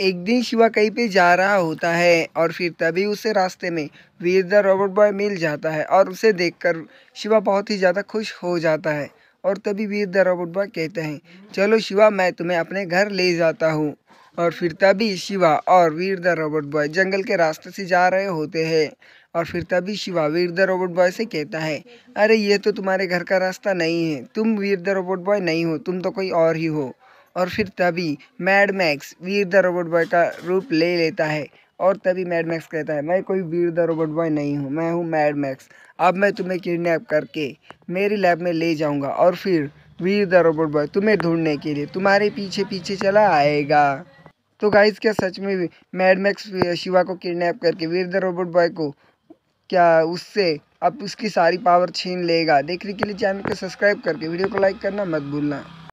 एक दिन शिवा कहीं पे जा रहा होता है और फिर तभी उसे रास्ते में वीर द रॉबर्ट बॉय मिल जाता है और उसे देखकर शिवा बहुत ही ज़्यादा खुश हो जाता है और तभी वीर द रॉबर्ट बॉय कहते हैं चलो शिवा मैं तुम्हें अपने घर ले जाता हूँ और फिर तभी शिवा और वीर द रॉबर्ट बॉय जंगल के रास्ते से जा रहे होते हैं और फिर तभी Shiva Veer the robot boy से कहता है अरे ये तो तुम्हारे घर का रास्ता नहीं है तुम वीर द रोबोट बॉय नहीं हो तुम तो कोई और ही हो और फिर तभी Mad Max Veer the robot boy का रूप ले लेता है और तभी मैडमैक्स कहता है मैं कोई वीर द रोबोट बॉय नहीं हूँ मैं हूँ मैडमैक्स अब मैं तुम्हें किडनैप करके मेरी लैब में ले जाऊँगा और फिर वीर द रोबोट बॉय तुम्हें ढूंढने के लिए तुम्हारे पीछे पीछे चला आएगा तो गाइस क्या सच में मैडमैक्स शिवा को किडनैप करके वीर द रोबोट बॉय को क्या उससे अब उसकी सारी पावर छीन लेगा देखने के लिए चैनल को सब्सक्राइब करके वीडियो को लाइक करना मत भूलना